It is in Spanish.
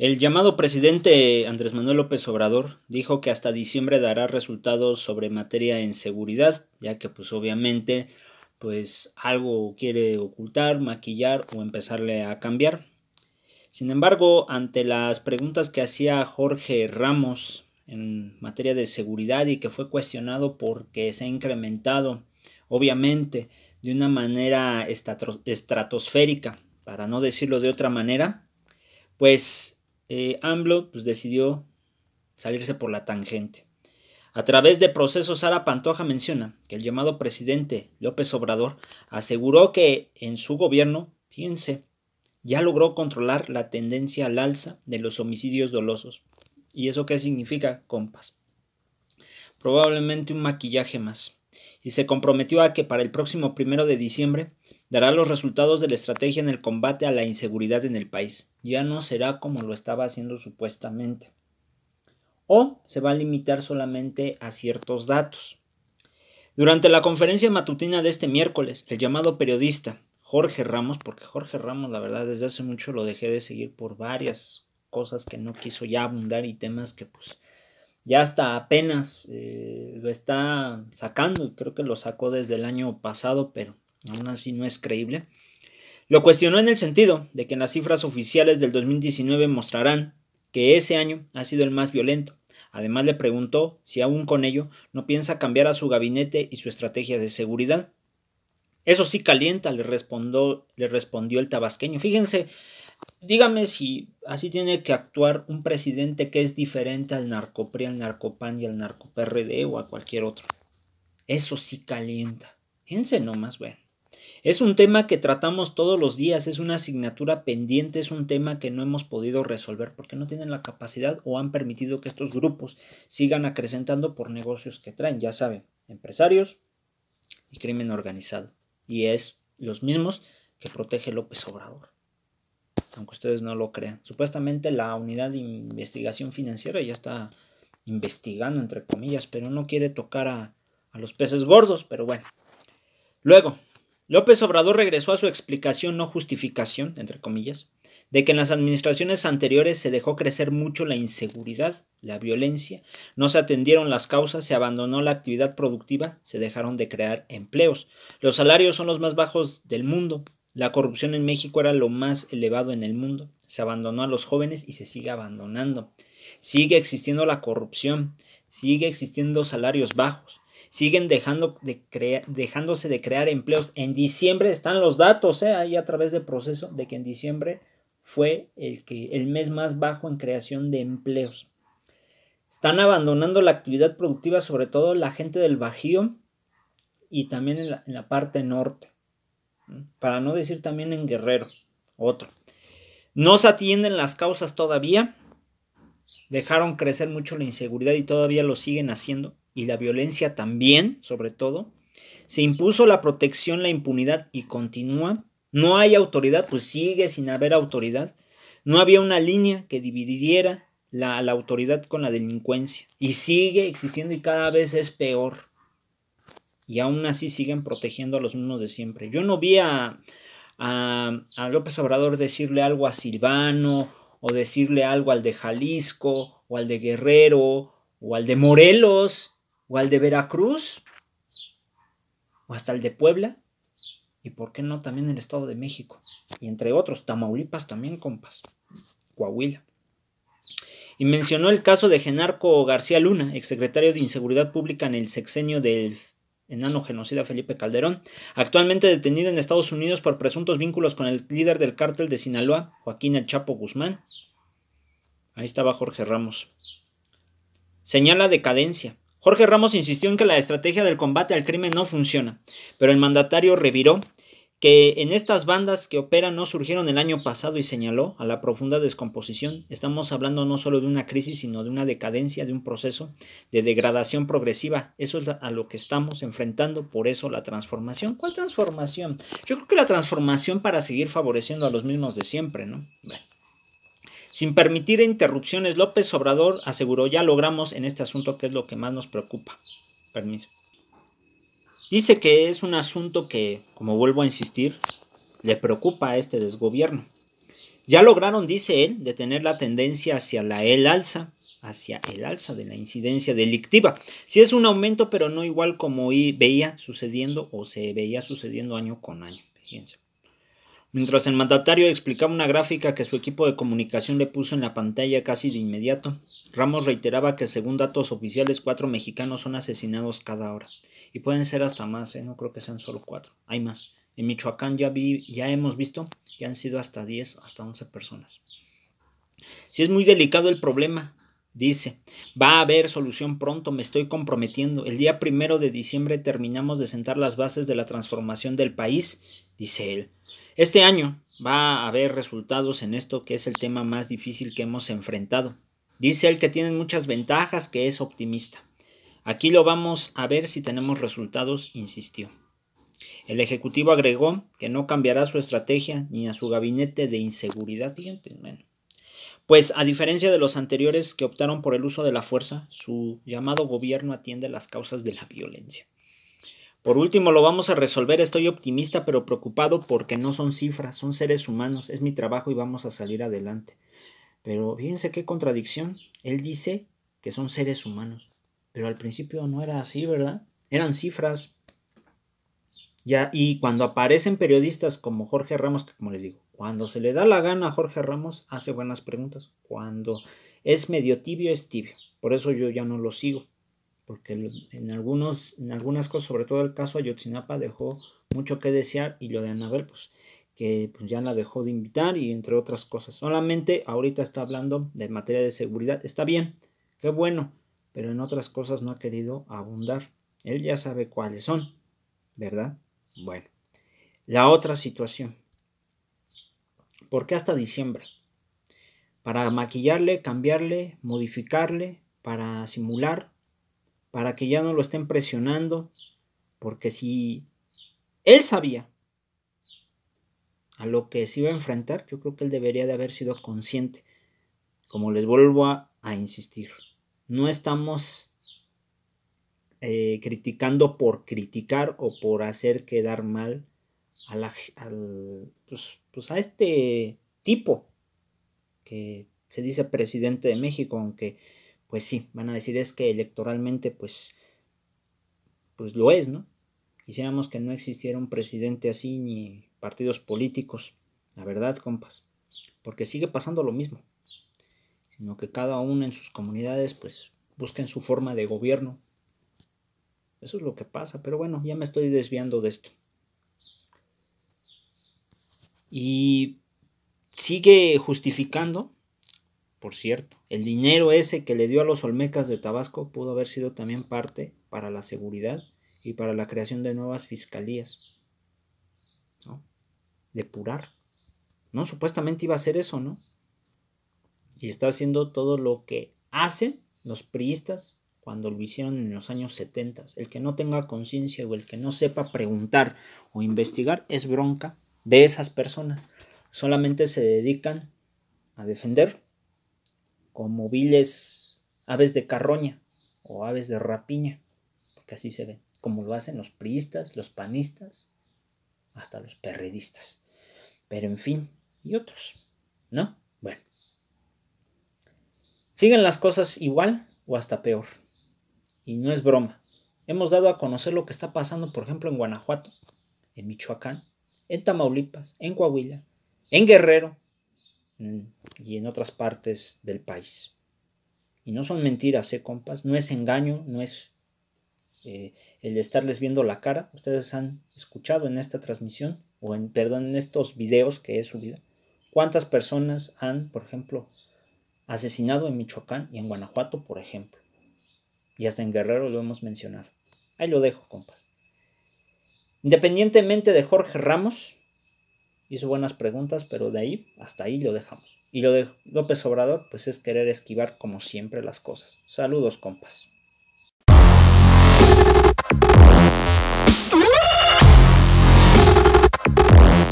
El llamado presidente Andrés Manuel López Obrador dijo que hasta diciembre dará resultados sobre materia en seguridad, ya que pues obviamente pues algo quiere ocultar, maquillar o empezarle a cambiar. Sin embargo, ante las preguntas que hacía Jorge Ramos en materia de seguridad y que fue cuestionado porque se ha incrementado, obviamente, de una manera estratosférica, para no decirlo de otra manera, pues eh, AMLO pues, decidió salirse por la tangente. A través de procesos, Sara Pantoja menciona que el llamado presidente López Obrador aseguró que en su gobierno, fíjense, ya logró controlar la tendencia al alza de los homicidios dolosos. ¿Y eso qué significa, compas? Probablemente un maquillaje más. Y se comprometió a que para el próximo primero de diciembre dará los resultados de la estrategia en el combate a la inseguridad en el país. Ya no será como lo estaba haciendo supuestamente. O se va a limitar solamente a ciertos datos. Durante la conferencia matutina de este miércoles, el llamado periodista Jorge Ramos, porque Jorge Ramos, la verdad, desde hace mucho lo dejé de seguir por varias cosas que no quiso ya abundar y temas que pues ya hasta apenas eh, lo está sacando, creo que lo sacó desde el año pasado, pero aún así no es creíble, lo cuestionó en el sentido de que las cifras oficiales del 2019 mostrarán que ese año ha sido el más violento. Además le preguntó si aún con ello no piensa cambiar a su gabinete y su estrategia de seguridad. Eso sí calienta, le respondió, el tabasqueño. Fíjense, dígame si así tiene que actuar un presidente que es diferente al narcopri, al narcopan y al narcoprd o a cualquier otro. Eso sí calienta. Fíjense nomás, bueno. Es un tema que tratamos todos los días, es una asignatura pendiente, es un tema que no hemos podido resolver porque no tienen la capacidad o han permitido que estos grupos sigan acrecentando por negocios que traen, ya saben, empresarios y crimen organizado. Y es los mismos que protege López Obrador. Aunque ustedes no lo crean. Supuestamente la unidad de investigación financiera ya está investigando, entre comillas, pero no quiere tocar a, a los peces gordos, pero bueno. Luego, López Obrador regresó a su explicación no justificación, entre comillas, de que en las administraciones anteriores se dejó crecer mucho la inseguridad, la violencia, no se atendieron las causas, se abandonó la actividad productiva, se dejaron de crear empleos, los salarios son los más bajos del mundo, la corrupción en México era lo más elevado en el mundo, se abandonó a los jóvenes y se sigue abandonando, sigue existiendo la corrupción, sigue existiendo salarios bajos, siguen dejando de dejándose de crear empleos. En diciembre están los datos, ¿eh? ahí a través del proceso, de que en diciembre fue el, que, el mes más bajo en creación de empleos. Están abandonando la actividad productiva, sobre todo la gente del Bajío y también en la, en la parte norte, para no decir también en Guerrero, otro. No se atienden las causas todavía, dejaron crecer mucho la inseguridad y todavía lo siguen haciendo y la violencia también, sobre todo. Se impuso la protección, la impunidad y continúa. No hay autoridad, pues sigue sin haber autoridad. No había una línea que dividiera la, la autoridad con la delincuencia. Y sigue existiendo y cada vez es peor. Y aún así siguen protegiendo a los mismos de siempre. Yo no vi a, a López Obrador decirle algo a Silvano o decirle algo al de Jalisco o al de Guerrero o al de Morelos o al de Veracruz, o hasta el de Puebla, y por qué no también el Estado de México, y entre otros, Tamaulipas también, compas, Coahuila. Y mencionó el caso de Genarco García Luna, exsecretario de Inseguridad Pública en el sexenio del enano genocida Felipe Calderón, actualmente detenido en Estados Unidos por presuntos vínculos con el líder del cártel de Sinaloa, Joaquín El Chapo Guzmán. Ahí estaba Jorge Ramos. Señala decadencia. Jorge Ramos insistió en que la estrategia del combate al crimen no funciona, pero el mandatario reviró que en estas bandas que operan no surgieron el año pasado y señaló a la profunda descomposición. Estamos hablando no solo de una crisis, sino de una decadencia, de un proceso de degradación progresiva. Eso es a lo que estamos enfrentando, por eso la transformación. ¿Cuál transformación? Yo creo que la transformación para seguir favoreciendo a los mismos de siempre, ¿no? Bueno. Sin permitir interrupciones, López Obrador aseguró, ya logramos en este asunto que es lo que más nos preocupa. Permiso. Dice que es un asunto que, como vuelvo a insistir, le preocupa a este desgobierno. Ya lograron, dice él, detener la tendencia hacia la el alza, hacia el alza de la incidencia delictiva. Si es un aumento, pero no igual como veía sucediendo o se veía sucediendo año con año. Fíjense. Mientras el mandatario explicaba una gráfica que su equipo de comunicación le puso en la pantalla casi de inmediato, Ramos reiteraba que según datos oficiales cuatro mexicanos son asesinados cada hora. Y pueden ser hasta más, ¿eh? no creo que sean solo cuatro, hay más. En Michoacán ya, vi, ya hemos visto que han sido hasta 10, hasta 11 personas. Si es muy delicado el problema, Dice, va a haber solución pronto, me estoy comprometiendo. El día primero de diciembre terminamos de sentar las bases de la transformación del país, dice él. Este año va a haber resultados en esto que es el tema más difícil que hemos enfrentado. Dice él que tiene muchas ventajas, que es optimista. Aquí lo vamos a ver si tenemos resultados, insistió. El Ejecutivo agregó que no cambiará su estrategia ni a su gabinete de inseguridad. Pues a diferencia de los anteriores que optaron por el uso de la fuerza, su llamado gobierno atiende las causas de la violencia. Por último, lo vamos a resolver. Estoy optimista pero preocupado porque no son cifras, son seres humanos. Es mi trabajo y vamos a salir adelante. Pero fíjense qué contradicción. Él dice que son seres humanos. Pero al principio no era así, ¿verdad? Eran cifras. Ya, y cuando aparecen periodistas como Jorge Ramos, que como les digo, cuando se le da la gana a Jorge Ramos, hace buenas preguntas. Cuando es medio tibio, es tibio. Por eso yo ya no lo sigo porque en, algunos, en algunas cosas, sobre todo el caso Ayotzinapa, dejó mucho que desear y lo de Anabel, pues que pues, ya la dejó de invitar y entre otras cosas. Solamente ahorita está hablando de materia de seguridad, está bien, qué bueno, pero en otras cosas no ha querido abundar. Él ya sabe cuáles son, ¿verdad? Bueno, la otra situación. ¿Por qué hasta diciembre? Para maquillarle, cambiarle, modificarle, para simular, para que ya no lo estén presionando, porque si él sabía a lo que se iba a enfrentar, yo creo que él debería de haber sido consciente. Como les vuelvo a, insistir, no estamos eh, criticando por criticar o por hacer quedar mal pues, pues, a este tipo que se dice presidente de México, aunque pues sí, van a decir es que electoralmente pues, pues lo es, ¿no? Quisiéramos que no existiera un presidente así ni partidos políticos, la verdad, compas, porque sigue pasando lo mismo, sino que cada uno en sus comunidades pues busquen su forma de gobierno. Eso es lo que pasa, pero bueno, ya me estoy desviando de esto. Y sigue justificando por cierto. El dinero ese que le dio a los Olmecas de Tabasco pudo haber sido también parte para la seguridad y para la creación de nuevas fiscalías. ¿No? Depurar. ¿No? Supuestamente iba a ser eso, ¿no? Y está haciendo todo lo que hacen los priistas cuando lo hicieron en los años 70. El que no tenga conciencia o el que no sepa preguntar o investigar es bronca de esas personas. Solamente se dedican a defender como viles aves de carroña o aves de rapiña, porque así se ven, como lo hacen los priistas, los panistas, hasta los perredistas. Pero en fin, y otros, ¿no? Bueno. Siguen las cosas igual o hasta peor. Y no es broma. Hemos dado a conocer lo que está pasando, por ejemplo, en Guanajuato, en Michoacán, en Tamaulipas, en Coahuila, en Guerrero, Mm, y en otras partes del país. Y no son mentiras, ¿eh, compas? No es engaño, no es eh, el estarles viendo la cara. Ustedes han escuchado en esta transmisión, o en, perdón, en estos videos que he subido, cuántas personas han, por ejemplo, asesinado en Michoacán y en Guanajuato, por ejemplo. Y hasta en Guerrero lo hemos mencionado. Ahí lo dejo, compas. Independientemente de Jorge Ramos, hizo buenas preguntas, pero de ahí hasta ahí lo dejamos. Y lo de López Obrador, pues es querer esquivar como siempre las cosas. Saludos, compas.